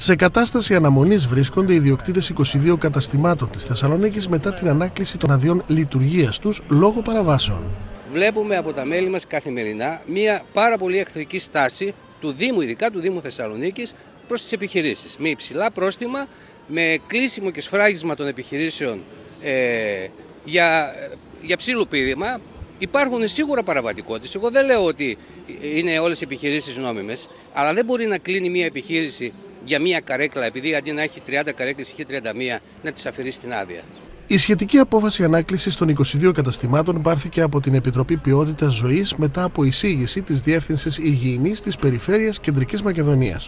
Σε κατάσταση αναμονής βρίσκονται οι διοκτήτε 22 καταστημάτων της Θεσσαλονίκης μετά την ανάκληση των αδειών λειτουργίας τους λόγω παραβάσεων. Βλέπουμε από τα μέλη μας καθημερινά μια πάρα πολύ εχθρική στάση του Δήμου, ειδικά του Δήμου Θεσσαλονίκης, προς τις επιχειρήσεις. Με υψηλά πρόστιμα, με κλείσιμο και σφράγισμα των επιχειρήσεων ε, για, για ψήλου πείδημα. Υπάρχουν σίγουρα παραβατικότητες. Εγώ δεν λέω ότι είναι όλες οι επιχειρήσεις νόμιμες, αλλά δεν μπορεί να κλείνει μια επιχείρηση για μία καρέκλα, επειδή αντί να έχει 30 καρέκλες είχε 31, να τις αφαιρείς την άδεια. Η σχετική απόφαση ανάκλησης των 22 καταστημάτων πάρθηκε από την Επιτροπή Ποιότητας Ζωής μετά από εισήγηση της Διεύθυνσης Υγιεινής της Περιφέρειας Κεντρικής Μακεδονίας.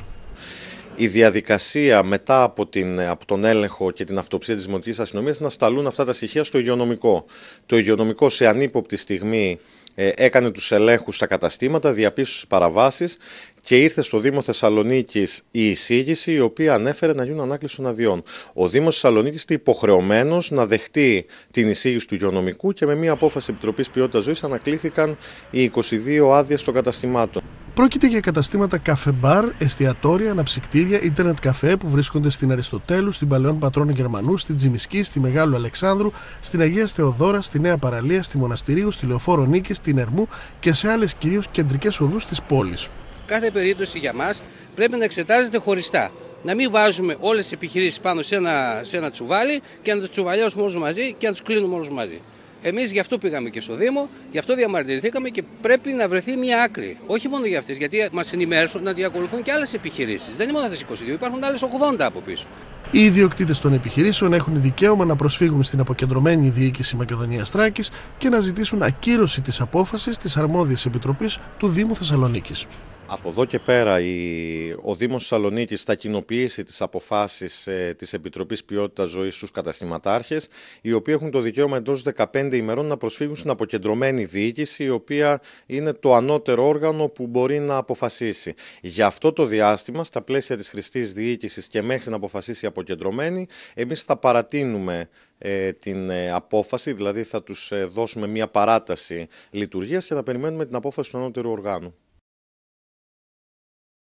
Η διαδικασία μετά από, την, από τον έλεγχο και την αυτοψία της Δημοτικής Αστυνομίας να σταλούν αυτά τα στοιχεία στο υγειονομικό. Το υγειονομικό σε ανύποπτη στιγμή ε, έκανε τους ελέγχους στα καταστήματα, διαπίστωσε παραβάσεις και ήρθε στο Δήμο Θεσσαλονίκης η εισήγηση η οποία ανέφερε να γίνουν ανάκληση των αδειών. Ο Δήμος Θεσσαλονίκης ήταν υποχρεωμένος να δεχτεί την εισήγηση του υγειονομικού και με μία απόφαση Επιτροπής Ποιότητας Ζωής ανακλήθηκαν οι 22 άδειες των καταστημάτων. Πρόκειται για καταστήματα καφέ μπαρ, εστιατόρια, αναψυκτήρια, ίντερνετ καφέ που βρίσκονται στην Αριστοτέλου, στην Παλαιών Πατρών Γερμανού, στην Τζιμισκή, στη Μεγάλου Αλεξάνδρου, στην Αγία Θεοδόρα, στη Νέα Παραλία, στη Μοναστηρίου, στη Λεωφόρο Νίκης, στην Ερμού και σε άλλες κυρίως κεντρικές οδούς της πόλης. Κάθε περίπτωση για μας πρέπει να εξετάζεται χωριστά. Να μην βάζουμε όλες τις επιχειρήσεις πάνω σε ένα, σε ένα τσουβάλι και να τι τσουβαλιώσουμε όλους μαζί και να τους κλείνουμε όλους μαζί. Εμείς γι' αυτό πήγαμε και στο Δήμο, γι' αυτό διαμαρτυρηθήκαμε και πρέπει να βρεθεί μια άκρη. Όχι μόνο για αυτές, γιατί μας ενημέρωσαν να διακολουθούν και άλλες επιχειρήσεις. Δεν είναι μόνο αυτές 22, υπάρχουν άλλες 80 από πίσω. Οι ιδιοκτήτες των επιχειρήσεων έχουν δικαίωμα να προσφύγουν στην αποκεντρωμένη διοίκηση Μακεδονίας Τράκης και να ζητήσουν ακύρωση της απόφασης της αρμόδιας επιτροπής του Δήμου Θεσσαλονίκης. Από εδώ και πέρα η... ο Δήμος Θεσσαλονίκης θα κοινοποιήσει τις αποφάσεις ε, της Επιτροπής Ποιότητας Ζωής στους καταστηματάρχες, οι οποίοι έχουν το δικαίωμα εντός 15 ημερών να προσφύγουν στην αποκεντρωμένη διοίκηση, η οποία είναι το ανώτερο όργανο που μπορεί να αποφασίσει. Για αυτό το διάστημα, στα πλαίσια της χρηστής διοίκησης και μέχρι να αποφασίσει η αποκεντρωμένη, εμείς θα παρατείνουμε ε, την ε, απόφαση, δηλαδή θα τους ε, δώσουμε μια παράταση λειτουργίας και θα περιμένουμε την απόφαση του ανώτερου οργάνου.